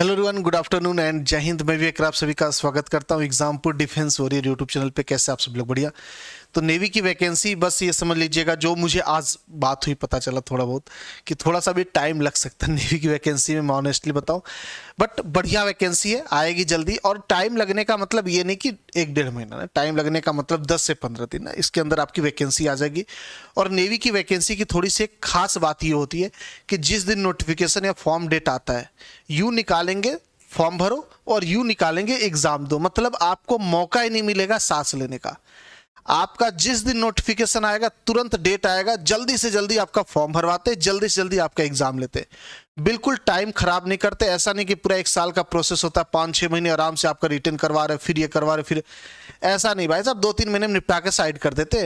Hello रिवन good afternoon and जय हिंद मैं एक आप सभी का स्वागत करता हूँ Exampur defence warrior YouTube channel पे कैसे आप सब लोग बढ़िया तो नेवी की वैकेंसी बस ये समझ लीजिएगा जो मुझे आज बात हुई पता चला थोड़ा बहुत कि थोड़ा सा भी टाइम लग सकता है नेवी की वैकेंसी में मैं ऑनेस्टली बताऊँ बट बढ़िया वैकेंसी है आएगी जल्दी और टाइम लगने का मतलब ये नहीं कि एक डेढ़ महीना ना टाइम लगने का मतलब दस से पंद्रह दिन ना इसके अंदर आपकी वैकेंसी आ जाएगी और नेवी की वैकेंसी की थोड़ी सी खास बात ये होती है कि जिस दिन नोटिफिकेशन या फॉर्म डेट आता है यू निकालेंगे फॉर्म भरो और यू निकालेंगे एग्ज़ाम दो मतलब आपको मौका ही नहीं मिलेगा सांस लेने का आपका जिस दिन नोटिफिकेशन आएगा तुरंत डेट आएगा जल्दी से जल्दी आपका फॉर्म भरवाते जल्दी से जल्दी आपका एग्जाम लेते बिल्कुल टाइम खराब नहीं करते ऐसा नहीं कि पूरा एक साल का प्रोसेस होता है पाँच छः महीने आराम से आपका रिटर्न करवा रहे फिर ये करवा रहे फिर ऐसा नहीं भाई साहब दो तीन महीने में निपटा के साइड कर देते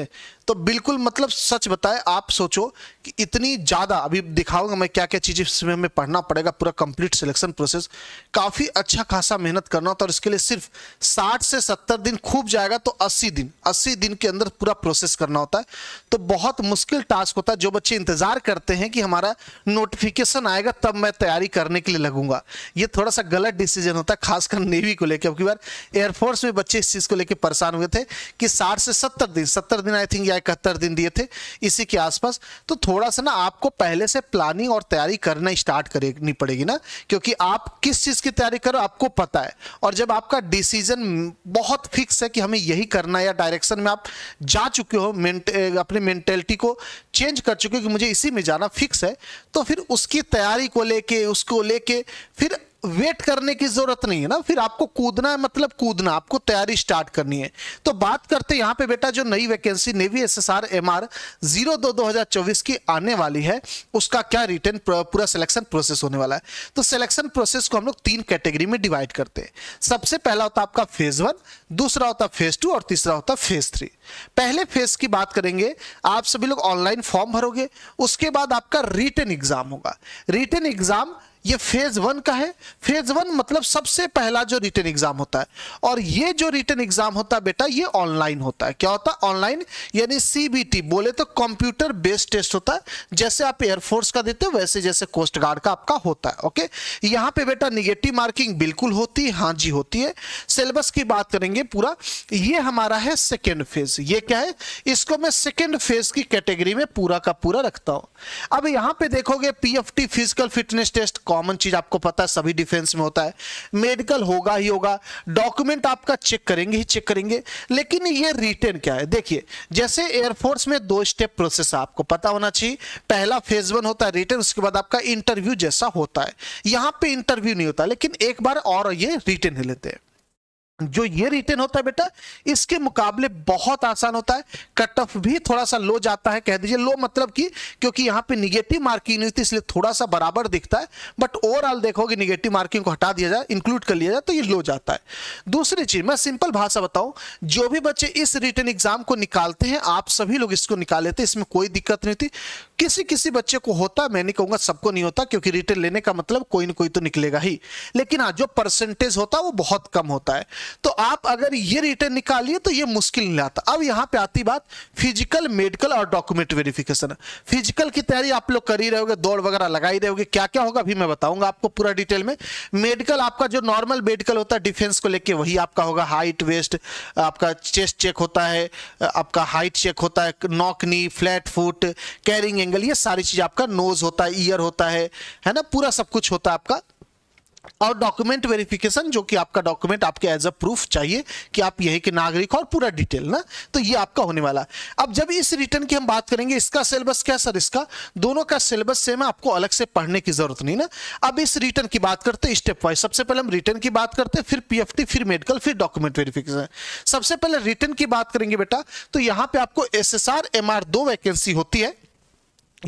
तो बिल्कुल मतलब सच बताए आप सोचो कि इतनी ज़्यादा अभी दिखाऊंगा मैं क्या क्या चीज़ें इसमें हमें पढ़ना पड़ेगा पूरा कंप्लीट सिलेक्शन प्रोसेस काफ़ी अच्छा खासा मेहनत करना होता और इसके लिए सिर्फ 60 से 70 दिन खूब जाएगा तो 80 दिन 80 दिन के अंदर पूरा प्रोसेस करना होता है तो बहुत मुश्किल टास्क होता है जो बच्चे इंतज़ार करते हैं कि हमारा नोटिफिकेशन आएगा तब मैं तैयारी करने के लिए लगूंगा ये थोड़ा सा गलत डिसीजन होता है खासकर नेवी को लेकर अब बार एयरफोर्स में बच्चे इस चीज़ को लेकर परेशान हुए थे कि साठ से सत्तर दिन सत्तर दिन आई थिंक इकहत्तर दिन दिए थे इसी के आसपास तो थोड़ा सा ना आपको पहले से प्लानिंग और तैयारी करना स्टार्ट करनी पड़ेगी ना क्योंकि आप किस चीज़ की तैयारी करो आपको पता है और जब आपका डिसीजन बहुत फिक्स है कि हमें यही करना है या डायरेक्शन में आप जा चुके हो अपने मेंटेलिटी को चेंज कर चुके हो कि मुझे इसी में जाना फिक्स है तो फिर उसकी तैयारी को लेके उसको लेके फिर वेट करने की जरूरत नहीं है ना फिर आपको कूदना है मतलब कूदना आपको तैयारी स्टार्ट करनी है तो बात करते यहाँ पे बेटा जो नई vacancy navy S S R M R zero दो दो हजार चौबीस की आने वाली है उसका क्या रिटर्न पूरा सिलेक्शन प्रोसेस होने वाला है तो सिलेक्शन प्रोसेस को हम लोग तीन कैटेगरी में डिवाइड करते हैं सबसे पहला होता आपका फेज वन दूसरा होता फेज टू और तीसरा होता फेज थ्री पहले फेज की बात करेंगे आप सभी लोग ऑनलाइन फॉर्म भरोगे उसके बाद आपका रिटर्न एग्जाम होगा रिटर्न एग्जाम ये फेज वन का है फेज वन मतलब सबसे पहला जो रिटर्न एग्जाम होता है और ये जो रिटर्न एग्जाम होता है बेटा ये ऑनलाइन होता है क्या होता है ऑनलाइन यानी सीबीटी बोले तो कंप्यूटर बेस्ड टेस्ट होता है जैसे आप एयरफोर्स का देते हो वैसे जैसे कोस्ट गार्ड का आपका होता है ओके यहाँ पे बेटा निगेटिव मार्किंग बिल्कुल होती है हाँ जी होती है सिलेबस की बात करेंगे पूरा ये हमारा है सेकेंड फेज ये क्या है इसको मैं सेकेंड फेज की कैटेगरी में पूरा का पूरा रखता हूँ अब यहाँ पे देखोगे P physical fitness test common चीज आपको पता है सभी डिफेंस में होता है मेडिकल होगा ही होगा डॉक्यूमेंट आपका चेक करेंगे ही चेक करेंगे लेकिन ये रिटर्न क्या है देखिए जैसे एयरफोर्स में दो स्टेप प्रोसेस आपको पता होना चाहिए पहला फेज वन होता है रिटर्न उसके बाद आपका इंटरव्यू जैसा होता है यहाँ पे इंटरव्यू नहीं होता लेकिन एक बार और ये रिटर्न लेते हैं जो ये रिटर्न होता है बेटा इसके मुकाबले बहुत आसान होता है कट ऑफ भी थोड़ा सा लो जाता है कह दीजिए लो मतलब कि क्योंकि यहाँ पे निगेटिव मार्किंग नहीं थी इसलिए थोड़ा सा बराबर दिखता है बट ओवरऑल देखोगे निगेटिव मार्किंग को हटा दिया जाए इंक्लूड कर लिया जाए तो ये लो जाता है दूसरी चीज मैं सिंपल भाषा बताऊं जो भी बच्चे इस रिटर्न एग्जाम को निकालते हैं आप सभी लोग इसको निकाल लेते इसमें कोई दिक्कत नहीं थी किसी किसी बच्चे को होता मैं नहीं कहूंगा सबको नहीं होता क्योंकि रिटर्न लेने का मतलब कोई ना कोई तो निकलेगा ही लेकिन हाँ जो परसेंटेज होता है वो बहुत कम होता है तो आप अगर ये रिटर्न निकालिए तो ये मुश्किल नहीं आता अब यहाँ पे आती बात फिजिकल मेडिकल और डॉक्यूमेंट वेरिफिकेशन फिजिकल की तैयारी आप लोग कर ही रहोगे दौड़ वगैरह लगा ही रहोगे क्या क्या होगा अभी मैं बताऊंगा आपको पूरा डिटेल में मेडिकल आपका जो नॉर्मल मेडिकल होता है डिफेंस को लेकर वही आपका होगा हाइट वेस्ट आपका चेस्ट चेक होता है आपका हाइट चेक होता है knock knee flat foot carrying angle ये सारी चीज़ आपका नोज होता है ईयर होता है है ना पूरा सब कुछ होता है आपका और डॉक्यूमेंट वेरिफिकेशन जो कि आपका डॉक्यूमेंट आपके एज अ प्रूफ चाहिए कि आप यही के नागरिक और पूरा डिटेल ना तो ये आपका होने वाला अब जब इस रिटर्न की हम बात करेंगे इसका सिलेबस क्या सर इसका दोनों का सिलेबस सेम है आपको अलग से पढ़ने की जरूरत नहीं ना अब इस रिटर्न की बात करते स्टेप वाइज सबसे पहले हम रिटर्न की बात करते फिर पी फिर मेडिकल फिर डॉक्यूमेंट वेरिफिकेशन सबसे पहले रिटर्न की बात करेंगे बेटा तो यहाँ पे आपको S S R M R दो वैकेंसी होती है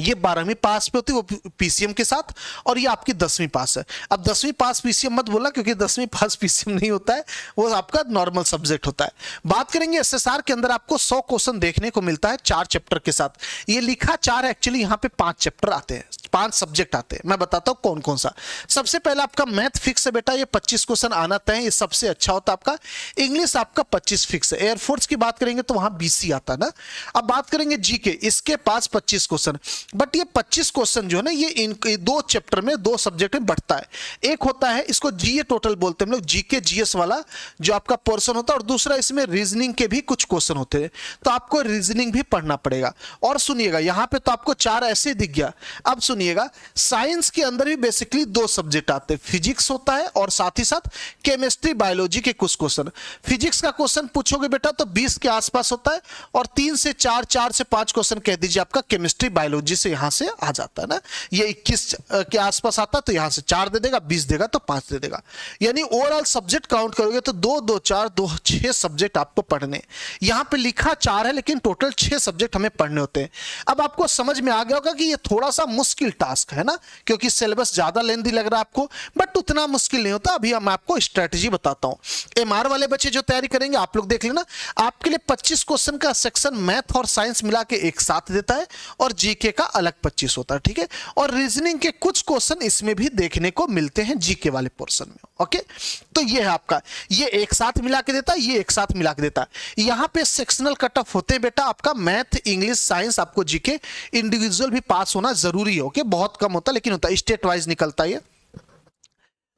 ये बारहवीं पास पे होती है वो पीसीएम के साथ और ये आपकी दसवीं पास है अब दसवीं पास पीसीएम मत बोला क्योंकि दसवीं पास पीसीएम नहीं होता है वो आपका नॉर्मल सब्जेक्ट होता है बात करेंगे एसएसआर के अंदर आपको सौ क्वेश्चन देखने को मिलता है चार चैप्टर के साथ ये लिखा चार एक्चुअली यहाँ पे पांच चैप्टर आते हैं पांच सब्जेक्ट आते हैं मैं बताता हूँ कौन कौन सा सबसे पहला आपका मैथ फिक्स है बेटा ये 25 क्वेश्चन आना तय है ये सबसे अच्छा होता है आपका इंग्लिश आपका 25 फिक्स है एयरफोर्स की बात करेंगे तो वहां बीसी आता ना अब बात करेंगे जी इसके पास पच्चीस क्वेश्चन बट ये पच्चीस क्वेश्चन जो है ना ये इन दो चैप्टर में दो सब्जेक्ट में बढ़ता है एक होता है इसको जी टोटल बोलते हैं हम लोग जीके जीएस वाला जो आपका पोर्सन होता है और दूसरा इसमें रीजनिंग के भी कुछ क्वेश्चन होते हैं तो आपको रीजनिंग भी पढ़ना पड़ेगा और सुनिएगा यहां पे तो आपको चार ऐसे दिख गया अब सुनिए सुनिएगा साइंस के अंदर भी बेसिकली दो सब्जेक्ट आते हैं फिजिक्स होता है और साथ ही साथ केमिस्ट्री बायोलॉजी के कुछ क्वेश्चन फिजिक्स का क्वेश्चन पूछोगे बेटा तो 20 के आसपास होता है और तीन से चार चार से पांच क्वेश्चन कह दीजिए आपका केमिस्ट्री बायोलॉजी से यहां से आ जाता है ना ये इक्कीस के आसपास आता है तो यहां से चार दे देगा बीस देगा तो पांच दे देगा यानी ओवरऑल सब्जेक्ट काउंट करोगे तो दो दो चार दो छह सब्जेक्ट आपको पढ़ने यहां पर लिखा चार है लेकिन टोटल छह सब्जेक्ट हमें पढ़ने होते हैं अब आपको समझ में आ गया होगा कि ये थोड़ा सा मुश्किल टास्क है ना क्योंकि सिलेबस ज़्यादा लेंदी लग रहा है आपको बट उतना मुश्किल नहीं होता अभी हम आपको स्ट्रैटेजी बताता हूँ एम वाले बच्चे जो तैयारी करेंगे आप लोग देख लेना आपके लिए पच्चीस क्वेश्चन का सेक्शन मैथ और साइंस मिला के एक साथ देता है और जीके का अलग पच्चीस होता है ठीक है और रीजनिंग के कुछ क्वेश्चन इसमें भी देखने को मिलते हैं जीके वाले पोर्सन में ओके तो ये है आपका ये एक साथ मिला के देता है ये एक साथ मिला के देता है यहाँ पे सेक्शनल कट ऑफ होते हैं बेटा आपका मैथ इंग्लिश साइंस आपको जीके इंडिविजुअल भी पास होना जरूरी है ओके बहुत कम होता लेकिन होता है स्टेट वाइज निकलता है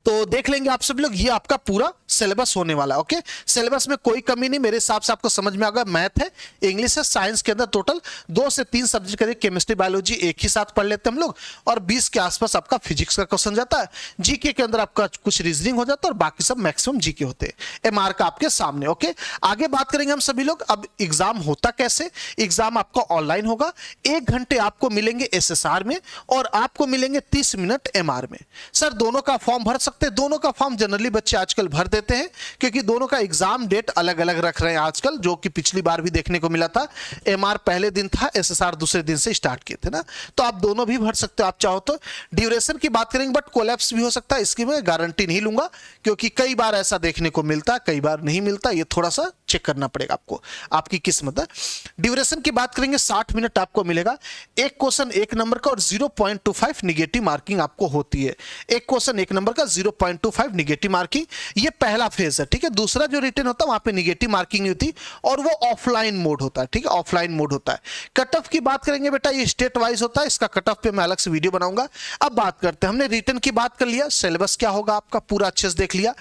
तो देख लेंगे आप सब लोग ये आपका पूरा सिलेबस होने वाला है ओके सिलेबस में कोई कमी नहीं मेरे हिसाब से आपको समझ में आगा मैथ है इंग्लिश है साइंस के अंदर टोटल दो से तीन सब्जेक्ट करिए केमिस्ट्री बायोलॉजी एक ही साथ पढ़ लेते हैं हम लोग और बीस के आसपास आपका फिजिक्स का क्वेश्चन जाता है जीके के अंदर आपका कुछ रीजनिंग हो जाता है और बाकी सब मैक्सिमम जीके होते हैं एम का आपके सामने ओके आगे बात करेंगे हम सभी लोग अब एग्जाम होता कैसे एग्जाम आपका ऑनलाइन होगा एक घंटे आपको मिलेंगे एस में और आपको मिलेंगे तीस मिनट एम में सर दोनों का फॉर्म भर सकते सकते हैं दोनों का फॉर्म जनरली बच्चे आजकल भर देते हैं क्योंकि दोनों का एग्जाम डेट अलग अलग रख रहे हैं आजकल जो कि पिछली बार भी देखने को मिला था एम पहले दिन था एस दूसरे दिन से स्टार्ट किए थे ना तो आप दोनों भी भर सकते हो आप चाहो तो ड्यूरेशन की बात करेंगे बट कोलेप्स भी हो सकता है इसकी मैं गारंटी नहीं लूंगा क्योंकि कई बार ऐसा देखने को मिलता कई बार नहीं मिलता ये थोड़ा सा चेक करना पड़ेगा आपको आपकी किस्मत है हाँ। ड्यूरेशन की बात करेंगे साठ मिनट आपको मिलेगा एक क्वेश्चन एक नंबर का और zero point two five negative marking आपको होती है एक क्वेश्चन एक नंबर का zero point two five negative marking ये पहला फेज है ठीक है दूसरा जो रिटर्न होता है वहाँ पर निगेटिव मार्किंग नहीं होती और वो ऑफलाइन मोड होता है ठीक है ऑफलाइन मोड होता है कट ऑफ की बात करेंगे बेटा ये स्टेट वाइज होता है इसका कट ऑफ पर मैं अलग से वीडियो बनाऊंगा अब बात करते हैं हमने रिटर्न की बात कर लिया सिलेबस क्या होगा आपका पूरा अच्छे से देख लिया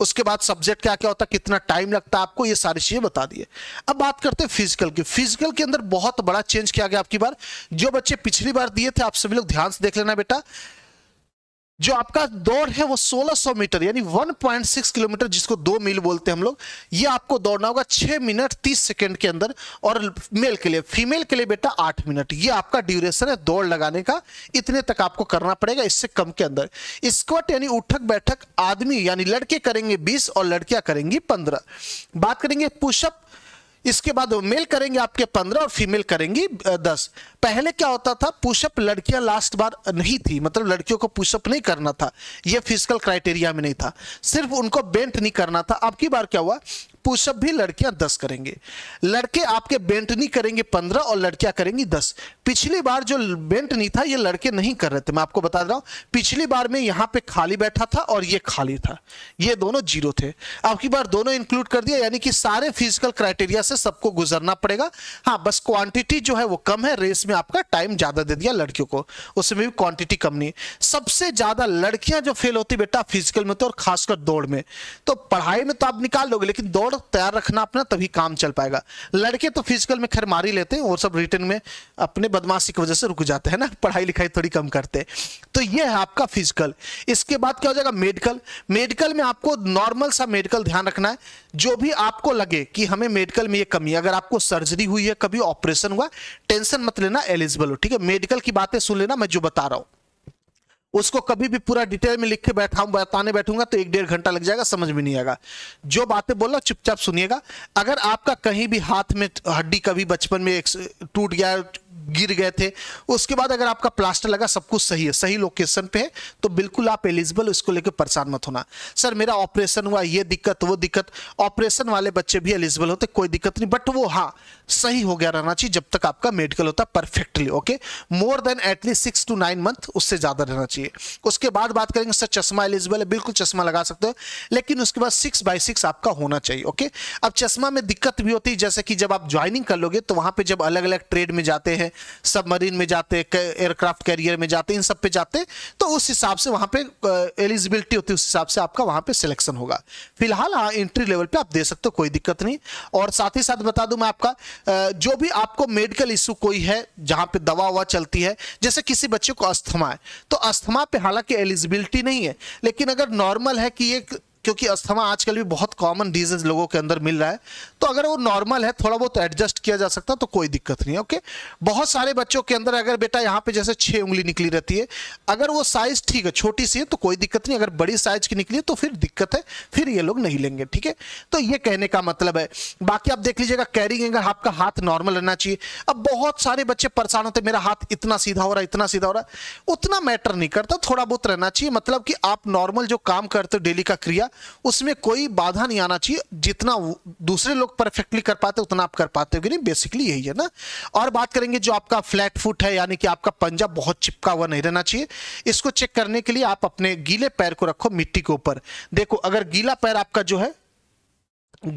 उसके बाद सब्जेक्ट क्या क्या होता है कितना टाइम लगता है आपको ये सारी चीज़ें बता दिए अब बात करते हैं फिजिकल की फिजिकल के अंदर बहुत बड़ा चेंज किया गया आपकी बार जो बच्चे पिछली बार दिए थे आप सभी लोग ध्यान से देख लेना बेटा जो आपका दौड़ है वो 1600 मीटर यानी 1.6 किलोमीटर जिसको दो मील बोलते हैं हम लोग ये आपको दौड़ना होगा 6 मिनट 30 सेकंड के अंदर और मेल के लिए फीमेल के लिए बेटा 8 मिनट ये आपका ड्यूरेशन है दौड़ लगाने का इतने तक आपको करना पड़ेगा इससे कम के अंदर स्क्वाट यानी उठक बैठक आदमी यानी लड़के करेंगे बीस और लड़कियां करेंगी पंद्रह बात करेंगे पुषअप इसके बाद वो मेल करेंगे आपके पंद्रह और फीमेल करेंगी दस पहले क्या होता था पुशअप लड़कियां लास्ट बार नहीं थी मतलब लड़कियों को पुशअप नहीं करना था यह फिजिकल क्राइटेरिया में नहीं था सिर्फ उनको बेंट नहीं करना था आपकी बार क्या हुआ पुशअप भी लड़कियां दस करेंगे लड़के आपके बेंट नहीं करेंगे पंद्रह और लड़कियां करेंगी दस पिछली बार जो बेंट नहीं था ये लड़के नहीं कर रहे थे मैं आपको बता रहा हूं पिछली बार में यहां पे खाली बैठा था और ये खाली था ये दोनों जीरो थे अब की बार दोनों इंक्लूड कर दिया यानी कि सारे फिजिकल क्राइटेरिया से सबको गुजरना पड़ेगा हाँ बस क्वांटिटी जो है वो कम है रेस में आपका टाइम ज्यादा दे दिया लड़कियों को उसमें भी क्वांटिटी कम नहीं सबसे ज्यादा लड़कियां जो फेल होती बेटा फिजिकल में तो और खासकर दौड़ में तो पढ़ाई में तो आप निकाल लोगे लेकिन दौड़ को तैयार रखना अपना तभी काम चल पाएगा लड़के तो फिजिकल में खैर मार ही लेते हैं और सब रिटर्न में अपने बदमाशी की वजह से रुक जाते हैं ना पढ़ाई लिखाई थोड़ी कम करते तो ये है आपका फिजिकल इसके बाद क्या हो जाएगा मेडिकल मेडिकल में आपको नॉर्मल सा मेडिकल ध्यान रखना है जो भी आपको लगे कि हमें मेडिकल में ये कमी है अगर आपको सर्जरी हुई है कभी ऑपरेशन हुआ टेंशन मत लेना एलिजिबल हो ठीक है मेडिकल की बातें सुन लेना मैं जो बता रहा हूँ उसको कभी भी पूरा डिटेल में लिख के बैठा बताने बैठूंगा तो एक डेढ़ घंटा लग जाएगा समझ में नहीं आएगा जो बातें बोल रहा चुपचाप सुनिएगा अगर आपका कहीं भी हाथ में हड्डी कभी बचपन में टूट गया गिर गए थे उसके बाद अगर आपका प्लास्टर लगा सब कुछ सही है सही लोकेशन पे है तो बिल्कुल आप एलिजिबल उसको लेकर परेशान मत होना सर मेरा ऑपरेशन हुआ ये दिक्कत वो दिक्कत ऑपरेशन वाले बच्चे भी एलिजिबल होते कोई दिक्कत नहीं बट वो हाँ सही हो गया रहना चाहिए जब तक आपका मेडिकल होता है perfectly okay more than at least six to nine month उससे ज़्यादा रहना चाहिए उसके बाद बात करेंगे सर चश्मा एलिजिबल है बिल्कुल चश्मा लगा सकते हो लेकिन उसके बाद सिक्स बाई सिक्स आपका होना चाहिए ओके अब चश्मा में दिक्कत भी होती है जैसे कि जब आप ज्वाइनिंग कर लोगे तो वहाँ पर जब अलग अलग ट्रेड में जाते हैं सबमरीन में जाते एयरक्राफ्ट कैरियर में जाते इन सब पे जाते तो उस हिसाब से वहाँ पे एलिजिबिलिटी होती है उस हिसाब से आपका वहाँ पे सिलेक्शन होगा फिलहाल हाँ एंट्री लेवल पे आप दे सकते हो कोई दिक्कत नहीं और साथ ही साथ बता दूँ मैं आपका जो भी आपको मेडिकल इशू कोई है जहाँ पर दवा ववा चलती है जैसे किसी बच्चे को अस्थमा है तो अस्थमा पे हालांकि एलिजिबिलिटी नहीं है लेकिन अगर नॉर्मल है कि ये क्योंकि अस्थमा आजकल भी बहुत कॉमन डिजीज लोगों के अंदर मिल रहा है तो अगर वो नॉर्मल है थोड़ा बहुत एडजस्ट किया जा सकता है तो कोई दिक्कत नहीं है ओके बहुत सारे बच्चों के अंदर अगर बेटा यहाँ पे जैसे छः उंगली निकली रहती है अगर वो साइज ठीक है छोटी सी है तो कोई दिक्कत नहीं अगर बड़ी साइज की निकली है तो फिर दिक्कत है फिर ये लोग नहीं लेंगे ठीक है तो ये कहने का मतलब है बाकी आप देख लीजिएगा कैरिंग अगर आपका हाथ नॉर्मल रहना चाहिए अब बहुत सारे बच्चे परेशान होते मेरा हाथ इतना सीधा हो रहा है इतना सीधा हो रहा है उतना मैटर नहीं करता थोड़ा बहुत रहना चाहिए मतलब कि आप नॉर्मल जो काम करते हो डेली का क्रिया उसमें कोई बाधा नहीं आना चाहिए जितना दूसरे लोग परफेक्टली कर पाते उतना आप कर पाते हो कि नहीं बेसिकली यही है ना और बात करेंगे जो आपका फ्लैट फुट है यानी कि आपका पंजा बहुत चिपका हुआ नहीं रहना चाहिए इसको चेक करने के लिए आप अपने गीले पैर को रखो मिट्टी के ऊपर देखो अगर गीला पैर आपका जो है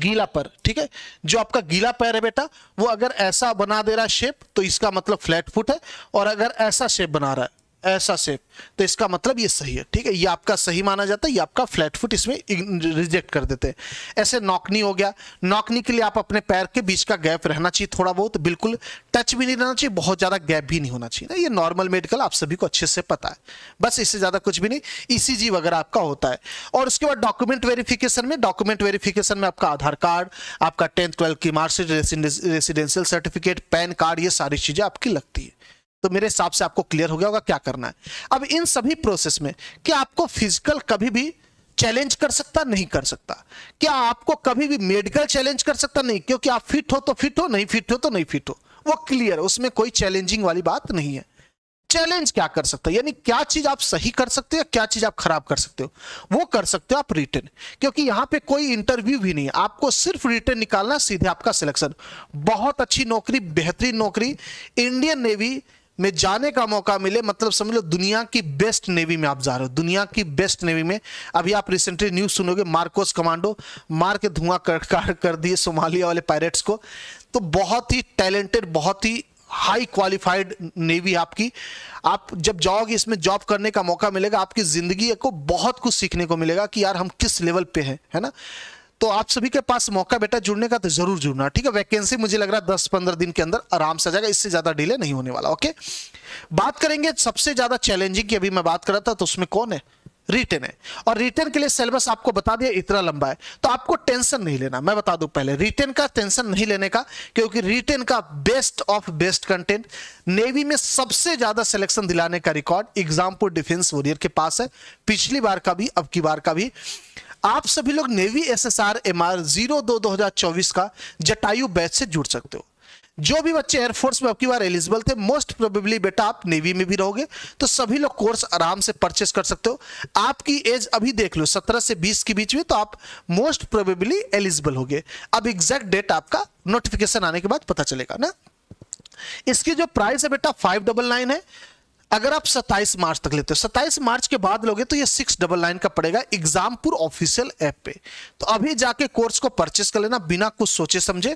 गीला पर ठीक है जो आपका गीला पैर है बेटा वो अगर ऐसा बना दे रहा है शेप तो इसका मतलब फ्लैट फुट है और अगर ऐसा शेप बना रहा है ऐसा सेप तो इसका मतलब ये सही है ठीक है ये आपका सही माना जाता है ये आपका फ्लैट फुट इसमें रिजेक्ट कर देते हैं ऐसे नॉकनी हो गया नॉकनी के लिए आप अपने पैर के बीच का गैप रहना चाहिए थोड़ा बहुत बिल्कुल टच भी नहीं रहना चाहिए बहुत ज़्यादा गैप भी नहीं होना चाहिए ना ये नॉर्मल मेडिकल आप सभी को अच्छे से पता है बस इससे ज़्यादा कुछ भी नहीं ई वगैरह आपका होता है और उसके बाद डॉक्यूमेंट वेरीफिकेशन में डॉक्यूमेंट वेरीफिकेशन में आपका आधार कार्ड आपका टेंथ ट्वेल्थ की marksheet residential certificate PAN card ये सारी चीज़ें आपकी लगती है तो मेरे हिसाब से आपको क्लियर हो गया होगा क्या करना है अब इन सभी प्रोसेस में क्या आपको फिजिकल कभी भी चैलेंज कर सकता नहीं कर सकता क्या आपको कभी भी मेडिकल चैलेंज कर सकता नहीं क्योंकि आप फिट हो तो फिट हो नहीं फिट हो तो नहीं फिट हो वो क्लियर उसमें कोई चैलेंजिंग वाली बात नहीं है चैलेंज क्या कर सकते है यानी क्या चीज आप सही कर सकते हो क्या चीज आप खराब कर सकते हो वो कर सकते हो आप रिटर्न क्योंकि यहां पे कोई इंटरव्यू भी नहीं है आपको सिर्फ रिटर्न निकालना सीधे आपका सिलेक्शन बहुत अच्छी नौकरी बेहतरीन नौकरी इंडियन नेवी में जाने का मौका मिले मतलब समझ लो दुनिया की बेस्ट नेवी में आप जा रहे हो दुनिया की बेस्ट नेवी में अभी आप रिसेंटली न्यूज़ सुनोगे मार्कोस कमांडो मार के धुआं कर, कर, कर दिए सोमालिया वाले पायरेट्स को तो बहुत ही टैलेंटेड बहुत ही हाई क्वालिफाइड नेवी आपकी आप जब जाओगे इसमें जॉब करने का मौका मिलेगा आपकी ज़िंदगी को बहुत कुछ सीखने को मिलेगा कि यार हम किस लेवल पे हैं है ना तो आप सभी के पास मौका बेटा जुड़ने का तो जरूर जुड़ना ठीक है वैकेंसी मुझे लग रहा है दस पंद्रह दिन के अंदर आराम से जाएगा इससे ज्यादा डिले नहीं होने वाला ओके बात करेंगे सबसे ज्यादा चैलेंजिंग की अभी मैं बात कर रहा था तो उसमें कौन है रिटर्न है और रिटर्न के लिए सिलेबस आपको बता दिया इतना लंबा है तो आपको टेंशन नहीं लेना मैं बता दूं पहले रिटर्न का टेंशन नहीं लेने का क्योंकि रिटर्न का best of best content navy में सबसे ज्यादा सिलेक्शन दिलाने का रिकॉर्ड एग्जामपुर डिफेंस वॉरियर के पास है पिछली बार का भी अब की बार का भी आप सभी लोग navy S S R M R zero दो दो हजार चौबीस का जटायु बैच से जुड़ सकते हो जो भी बच्चे एयरफोर्स में आपकी बार एलिजिबल थे मोस्ट प्रोबेबली बेटा आप नेवी में भी रहोगे तो सभी लोग कोर्स आराम से परचेस कर सकते हो आपकी एज अभी देख लो 17 से 20 के बीच में तो आप मोस्ट प्रोबेबली एलिजिबल होगे अब एग्जैक्ट डेट आपका नोटिफिकेशन आने के बाद पता चलेगा ना इसकी जो प्राइस है बेटा फाइव डबल नाइन है अगर आप 27 मार्च तक लेते हो 27 मार्च के बाद लोगे तो ये सिक्स डबल नाइन का पड़ेगा एग्जामपुर ऑफिशियल ऐप पे तो अभी जाके कोर्स को परचेस कर लेना बिना कुछ सोचे समझे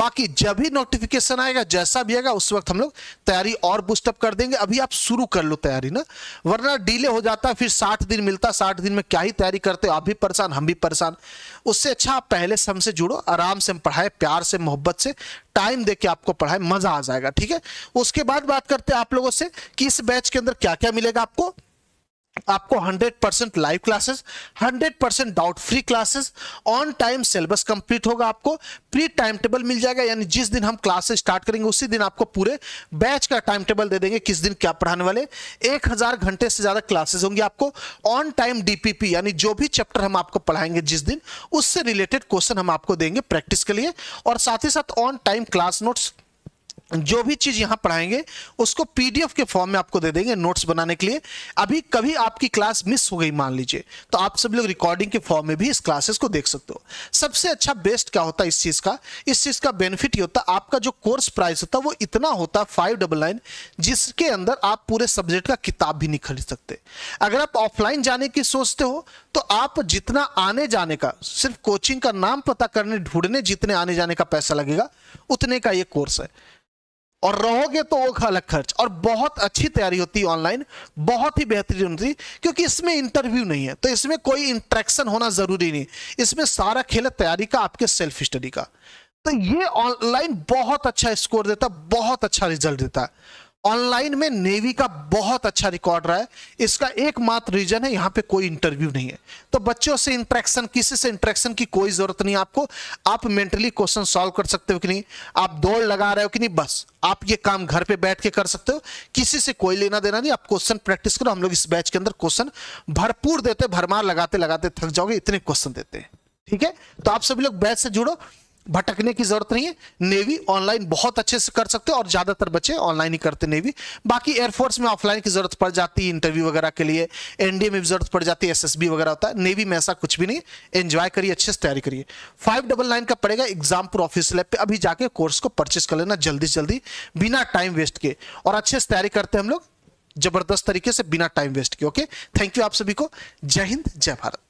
बाकी जब भी नोटिफिकेशन आएगा जैसा भी आएगा उस वक्त हम लोग तैयारी और बुस्टअप कर देंगे अभी आप शुरू कर लो तैयारी ना वरना डिले हो जाता फिर साठ दिन मिलता साठ दिन में क्या ही तैयारी करते हो आप भी परेशान हम भी परेशान उससे अच्छा पहले से हमसे जुड़ो आराम से हम पढ़ाए प्यार से मोहब्बत से टाइम के आपको पढ़ाए मजा आ जाएगा ठीक है उसके बाद बात करते हैं आप लोगों से कि इस बैच के अंदर क्या क्या मिलेगा आपको आपको 100 percent live classes 100 percent doubt free classes on time syllabus complete होगा आपको प्री टाइम टेबल मिल जाएगा यानी जिस दिन हम क्लासेस स्टार्ट करेंगे उसी दिन आपको पूरे बैच का टाइम टेबल दे देंगे किस दिन क्या पढ़ाने वाले एक घंटे से ज़्यादा क्लासेस होंगी आपको ऑन टाइम डीपीपी यानी जो भी चैप्टर हम आपको पढ़ाएंगे जिस दिन उससे रिलेटेड क्वेश्चन हम आपको देंगे प्रैक्टिस के लिए और साथ ही साथ ऑन टाइम क्लास नोट्स जो भी चीज़ यहाँ पढ़ाएंगे उसको पीडीएफ के फॉर्म में आपको दे देंगे नोट्स बनाने के लिए अभी कभी आपकी क्लास मिस हो गई मान लीजिए तो आप सब लोग रिकॉर्डिंग के फॉर्म में भी इस क्लासेस को देख सकते हो सबसे अच्छा बेस्ट क्या होता है इस चीज़ का इस चीज़ का बेनिफिट ये होता है आपका जो कोर्स प्राइस होता है वो इतना होता है फाइव डबल नाइन जिसके अंदर आप पूरे सब्जेक्ट का किताब भी नहीं खरीद सकते अगर आप ऑफलाइन जाने की सोचते हो तो आप जितना आने जाने का सिर्फ कोचिंग का नाम पता करने ढूंढने जितने आने जाने का पैसा लगेगा उतने का ये कोर्स है और रहोगे तो वो अलग खर्च और बहुत अच्छी तैयारी होती है ऑनलाइन बहुत ही बेहतरीन होती क्योंकि इसमें इंटरव्यू नहीं है तो इसमें कोई इंट्रैक्शन होना ज़रूरी नहीं इसमें सारा खेल है तैयारी का आपके सेल्फ स्टडी का तो ये ऑनलाइन बहुत अच्छा स्कोर देता बहुत अच्छा रिजल्ट देता है ऑनलाइन में नेवी का बहुत अच्छा रिकॉर्ड रहा है इसका एकमात्र रीजन है यहां पे कोई इंटरव्यू नहीं है तो बच्चों से इंट्रैक्शन किसी से इंट्रैक्शन की कोई जरूरत नहीं आपको आप मेंटली क्वेश्चन सॉल्व कर सकते हो कि नहीं आप दौड़ लगा रहे हो कि नहीं बस आप ये काम घर पे बैठ के कर सकते हो किसी से कोई लेना देना नहीं आप क्वेश्चन प्रैक्टिस करो हम लोग इस बैच के अंदर क्वेश्चन भरपूर देते भरमार लगाते लगाते थक जाओगे इतने क्वेश्चन देते हैं ठीक है तो आप सभी लोग बैच से जुड़ो भटकने की जरूरत नहीं है नेवी ऑनलाइन बहुत अच्छे से कर सकते हो और ज्यादातर बच्चे ऑनलाइन ही करते नेवी बाकी एयरफोर्स में ऑफलाइन की जरूरत पड़ जाती है इंटरव्यू वगैरह के लिए एनडीए में भी जरूरत पड़ जाती है एसएसबी वगैरह होता है नेवी में ऐसा कुछ भी नहीं एंजॉय करिए अच्छे से तैयारी करिए फाइव डबल नाइन का पड़ेगा एग्जामपुर ऑफिस लैब पर अभी जाके कोर्स को परचेस कर लेना जल्दी से जल्दी बिना टाइम वेस्ट के और अच्छे से तैयारी करते हैं हम लोग जबरदस्त तरीके से बिना टाइम वेस्ट के ओके थैंक यू आप सभी को जय हिंद जय भारत